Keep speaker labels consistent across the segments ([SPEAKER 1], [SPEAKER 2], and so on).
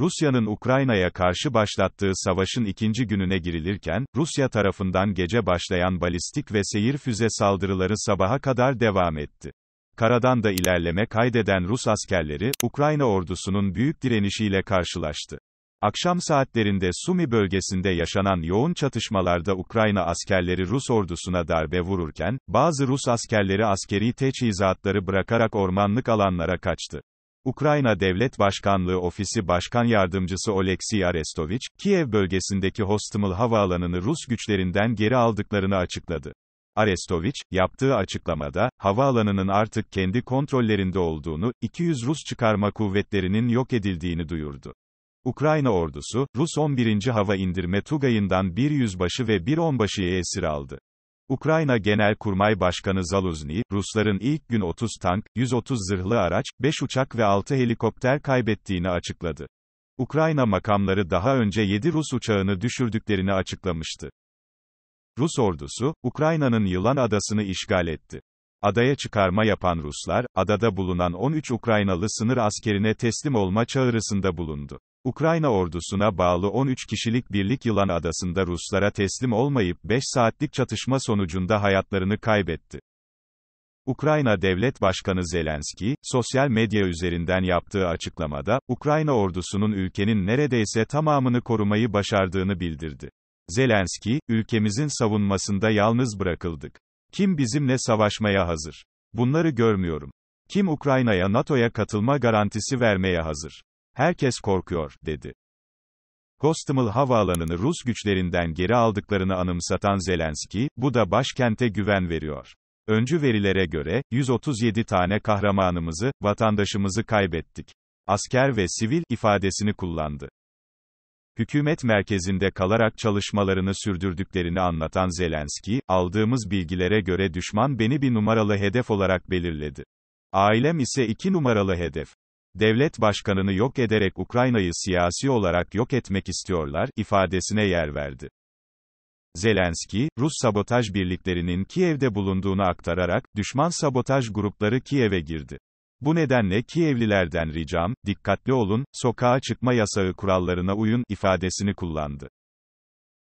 [SPEAKER 1] Rusya'nın Ukrayna'ya karşı başlattığı savaşın ikinci gününe girilirken, Rusya tarafından gece başlayan balistik ve seyir füze saldırıları sabaha kadar devam etti. Karadan da ilerleme kaydeden Rus askerleri, Ukrayna ordusunun büyük direnişiyle karşılaştı. Akşam saatlerinde Sumi bölgesinde yaşanan yoğun çatışmalarda Ukrayna askerleri Rus ordusuna darbe vururken, bazı Rus askerleri askeri teçhizatları bırakarak ormanlık alanlara kaçtı. Ukrayna Devlet Başkanlığı Ofisi Başkan Yardımcısı Oleksiy Arestoviç, Kiev bölgesindeki Hostomel havaalanını Rus güçlerinden geri aldıklarını açıkladı. Arestoviç, yaptığı açıklamada, havaalanının artık kendi kontrollerinde olduğunu, 200 Rus çıkarma kuvvetlerinin yok edildiğini duyurdu. Ukrayna ordusu, Rus 11. Hava İndirme Tugayı'ndan bir yüzbaşı ve bir onbaşıyı esir aldı. Ukrayna Genelkurmay Başkanı Zaluzny, Rusların ilk gün 30 tank, 130 zırhlı araç, 5 uçak ve 6 helikopter kaybettiğini açıkladı. Ukrayna makamları daha önce 7 Rus uçağını düşürdüklerini açıklamıştı. Rus ordusu, Ukrayna'nın Yılan Adası'nı işgal etti. Adaya çıkarma yapan Ruslar, adada bulunan 13 Ukraynalı sınır askerine teslim olma çağrısında bulundu. Ukrayna ordusuna bağlı 13 kişilik birlik Yılan Adası'nda Ruslara teslim olmayıp 5 saatlik çatışma sonucunda hayatlarını kaybetti. Ukrayna Devlet Başkanı Zelenski, sosyal medya üzerinden yaptığı açıklamada, Ukrayna ordusunun ülkenin neredeyse tamamını korumayı başardığını bildirdi. Zelenski, ülkemizin savunmasında yalnız bırakıldık. Kim bizimle savaşmaya hazır? Bunları görmüyorum. Kim Ukrayna'ya NATO'ya katılma garantisi vermeye hazır? Herkes korkuyor, dedi. Hostomel havaalanını Rus güçlerinden geri aldıklarını anımsatan Zelenski, bu da başkente güven veriyor. Öncü verilere göre, 137 tane kahramanımızı, vatandaşımızı kaybettik. Asker ve sivil, ifadesini kullandı hükümet merkezinde kalarak çalışmalarını sürdürdüklerini anlatan Zelenski, aldığımız bilgilere göre düşman beni bir numaralı hedef olarak belirledi. Ailem ise iki numaralı hedef. Devlet başkanını yok ederek Ukrayna'yı siyasi olarak yok etmek istiyorlar, ifadesine yer verdi. Zelenski, Rus sabotaj birliklerinin Kiev'de bulunduğunu aktararak, düşman sabotaj grupları Kiev'e girdi. Bu nedenle Kievlilerden ricam, dikkatli olun, sokağa çıkma yasağı kurallarına uyun ifadesini kullandı.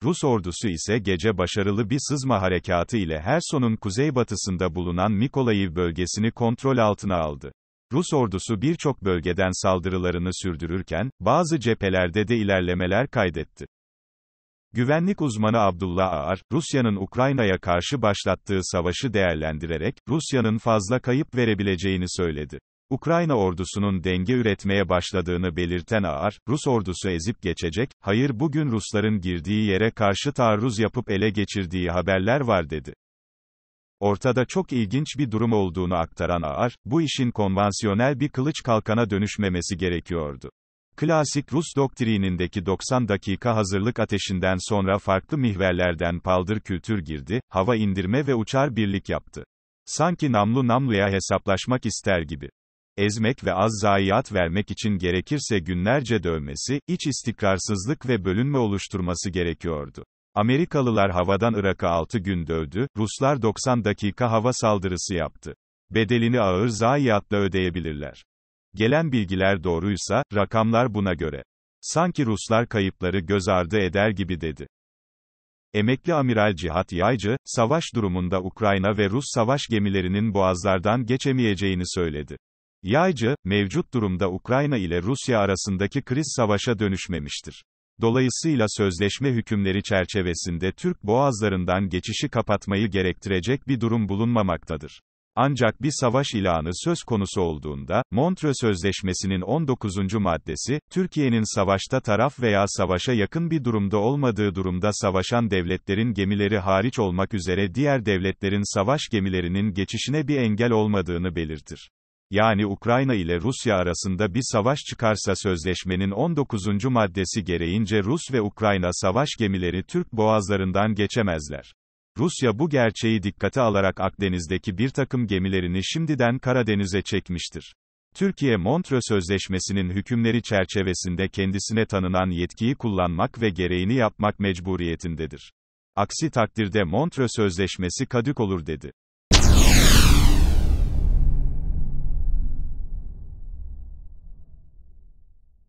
[SPEAKER 1] Rus ordusu ise gece başarılı bir sızma harekatı ile Herson'un kuzeybatısında bulunan Mikolayiv bölgesini kontrol altına aldı. Rus ordusu birçok bölgeden saldırılarını sürdürürken, bazı cephelerde de ilerlemeler kaydetti. Güvenlik uzmanı Abdullah Ağar, Rusya'nın Ukrayna'ya karşı başlattığı savaşı değerlendirerek, Rusya'nın fazla kayıp verebileceğini söyledi. Ukrayna ordusunun denge üretmeye başladığını belirten Ağar, Rus ordusu ezip geçecek, hayır bugün Rusların girdiği yere karşı taarruz yapıp ele geçirdiği haberler var dedi. Ortada çok ilginç bir durum olduğunu aktaran Ağar, bu işin konvansiyonel bir kılıç kalkana dönüşmemesi gerekiyordu. Klasik Rus doktrinindeki 90 dakika hazırlık ateşinden sonra farklı mihverlerden paldır kültür girdi, hava indirme ve uçar birlik yaptı. Sanki namlu namluya hesaplaşmak ister gibi. Ezmek ve az zayiat vermek için gerekirse günlerce dövmesi, iç istikrarsızlık ve bölünme oluşturması gerekiyordu. Amerikalılar havadan Irak'ı 6 gün dövdü, Ruslar 90 dakika hava saldırısı yaptı. Bedelini ağır zayiatla ödeyebilirler. Gelen bilgiler doğruysa, rakamlar buna göre. Sanki Ruslar kayıpları göz ardı eder gibi dedi. Emekli Amiral Cihat Yaycı, savaş durumunda Ukrayna ve Rus savaş gemilerinin boğazlardan geçemeyeceğini söyledi. Yaycı, mevcut durumda Ukrayna ile Rusya arasındaki kriz savaşa dönüşmemiştir. Dolayısıyla sözleşme hükümleri çerçevesinde Türk boğazlarından geçişi kapatmayı gerektirecek bir durum bulunmamaktadır. Ancak bir savaş ilanı söz konusu olduğunda, Montreux Sözleşmesi'nin 19. maddesi, Türkiye'nin savaşta taraf veya savaşa yakın bir durumda olmadığı durumda savaşan devletlerin gemileri hariç olmak üzere diğer devletlerin savaş gemilerinin geçişine bir engel olmadığını belirtir yani Ukrayna ile Rusya arasında bir savaş çıkarsa sözleşmenin 19. maddesi gereğince Rus ve Ukrayna savaş gemileri Türk boğazlarından geçemezler. Rusya bu gerçeği dikkate alarak Akdeniz'deki bir takım gemilerini şimdiden Karadeniz'e çekmiştir. Türkiye Montreux Sözleşmesi'nin hükümleri çerçevesinde kendisine tanınan yetkiyi kullanmak ve gereğini yapmak mecburiyetindedir. Aksi takdirde Montreux Sözleşmesi kadük olur dedi.